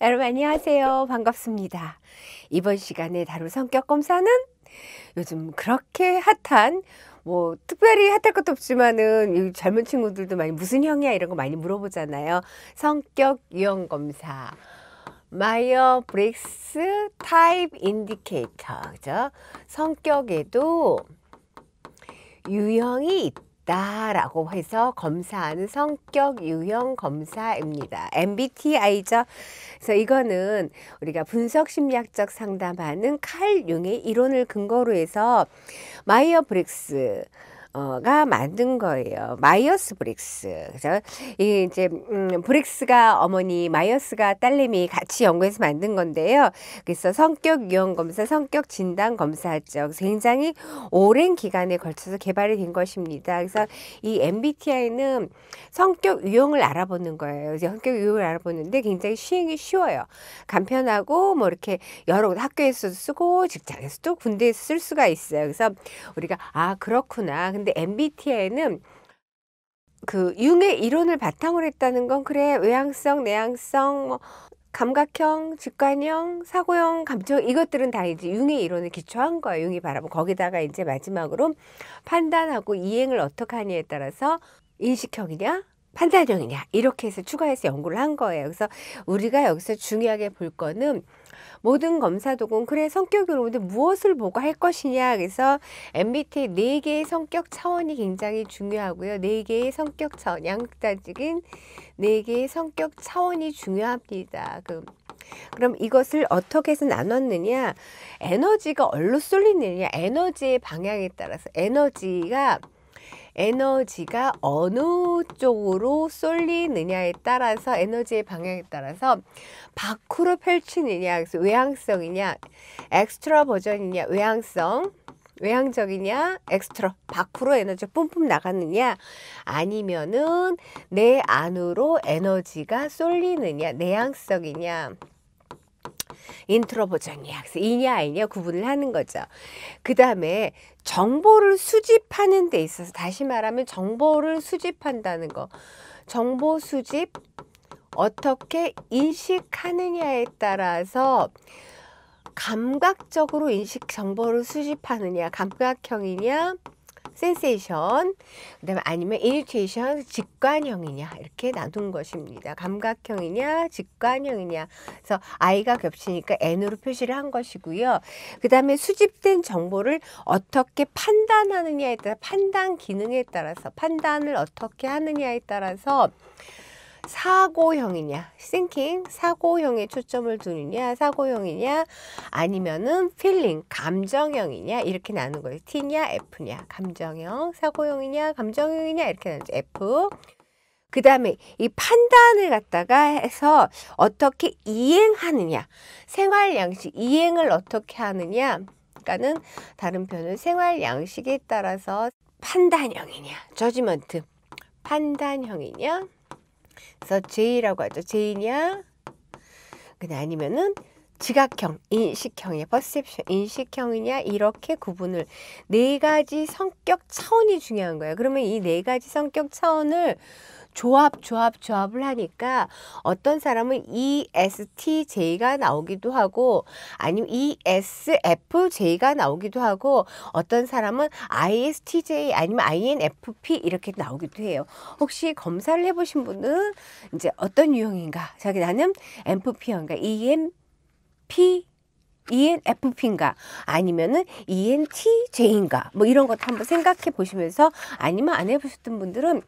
여러분 안녕하세요. 반갑습니다. 이번 시간에 다룰 성격 검사는 요즘 그렇게 핫한 뭐 특별히 핫할 것도 없지만은 젊은 친구들도 많이 무슨 형이야 이런 거 많이 물어보잖아요. 성격 유형 검사. 마이어 브릭스 타입 인디케이터 그죠? 성격에도 유형이 있다 라고 해서 검사하는 성격 유형 검사입니다. MBTI죠. 그래서 이거는 우리가 분석심리학적 상담하는 칼융의 이론을 근거로 해서 마이어 브릭스 어가 만든 거예요. 마이어스 브릭스. 그래서이 이제 음, 브릭스가 어머니, 마이어스가 딸내미 같이 연구해서 만든 건데요. 그래서 성격 유형 검사, 성격 진단 검사죠. 굉장히 오랜 기간에 걸쳐서 개발이 된 것입니다. 그래서 이 MBTI는 성격 유형을 알아보는 거예요. 이제 성격 유형을 알아보는데 굉장히 시행이 쉬워요. 간편하고 뭐 이렇게 여러 학교에서도 쓰고 직장에서도 군대에서 쓸 수가 있어요. 그래서 우리가 아 그렇구나. 근데 MBTI는 그 융의 이론을 바탕으로 했다는 건 그래 외향성, 내향성, 뭐 감각형, 직관형, 사고형, 감정 이것들은 다 이제 융의 이론을 기초한 거예요. 융이 바라본 거기다가 이제 마지막으로 판단하고 이행을 어떻게 하냐에 따라서 인식형이냐, 판단형이냐 이렇게 해서 추가해서 연구를 한 거예요. 그래서 우리가 여기서 중요하게 볼 거는 모든 검사 도구 그래 성격 여러분데 무엇을 보고 할 것이냐 그래서 MBTI 네 개의 성격 차원이 굉장히 중요하고요. 네 개의 성격 차원 양극단적인 네 개의 성격 차원이 중요합니다. 그 그럼 이것을 어떻게 해서 나눴느냐 에너지가 얼로 쏠리느냐 에너지의 방향에 따라서 에너지가 에너지가 어느 쪽으로 쏠리느냐에 따라서 에너지의 방향에 따라서 밖으로 펼치느냐, 그래서 외향성이냐, 엑스트라 버전이냐, 외향성, 외향적이냐 엑스트라 밖으로 에너지 뿜뿜 나가느냐 아니면은 내 안으로 에너지가 쏠리느냐 내향성이냐 인트로버전이학스 이냐 아니냐 구분을 하는 거죠. 그 다음에 정보를 수집하는 데 있어서 다시 말하면 정보를 수집한다는 거 정보 수집 어떻게 인식하느냐에 따라서 감각적으로 인식 정보를 수집하느냐 감각형이냐 센세이션, 그다음에 아니면 인유테이션 직관형이냐 이렇게 나눈 것입니다. 감각형이냐 직관형이냐. 그래서 I가 겹치니까 N으로 표시를 한 것이고요. 그다음에 수집된 정보를 어떻게 판단하느냐에 따라 판단 기능에 따라서 판단을 어떻게 하느냐에 따라서 사고형이냐, thinking, 사고형에 초점을 두느냐, 사고형이냐, 아니면은 feeling, 감정형이냐, 이렇게 나누는 거예요. T냐, F냐, 감정형, 사고형이냐, 감정형이냐, 이렇게 나누죠. F. 그 다음에 이 판단을 갖다가 해서 어떻게 이행하느냐, 생활 양식, 이행을 어떻게 하느냐, 그러니까는 다른 표현은 생활 양식에 따라서 판단형이냐, 저지먼트, 판단형이냐, 그래서 j 라고 하죠. j 냐 근데 아니면은 지각형, 인식형이야, 퍼셉션, 인식형이냐 이렇게 구분을 네 가지 성격 차원이 중요한 거예요. 그러면 이 네 가지 성격 차원을 조합, 조합, 조합을 하니까 어떤 사람은 ESTJ가 나오기도 하고 아니면 ESFJ가 나오기도 하고 어떤 사람은 ISTJ 아니면 INFP 이렇게 나오기도 해요. 혹시 검사를 해보신 분은 이제 어떤 유형인가? 자기 나는 MFP형인가? EM P ENFP인가 아니면은 ENTJ인가 뭐 이런 것도 한번 생각해 보시면서 아니면 안 해보셨던 분들은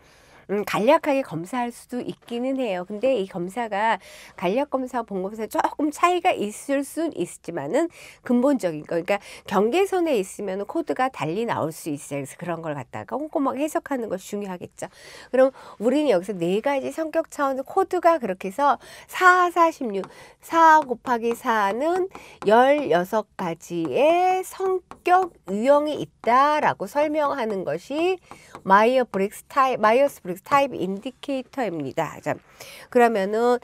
음, 간략하게 검사할 수도 있기는 해요. 근데 이 검사가 간략 검사와 본검사 조금 차이가 있을 순 있지만은 근본적인 거 그러니까 경계선에 있으면 코드가 달리 나올 수 있어요. 그래서 그런 걸 갖다가 꼼꼼하게 해석하는 것이 중요하겠죠. 그럼 우리는 여기서 네 가지 성격 차원의 코드가 그렇게 해서 4, 4, 16, 4 곱하기 4는 16가지의 성격 유형이 있다라고 설명하는 것이 마이어 브릭스 타입, 마이어스 브릭스 타입 인디케이터입니다. 자, 그러면은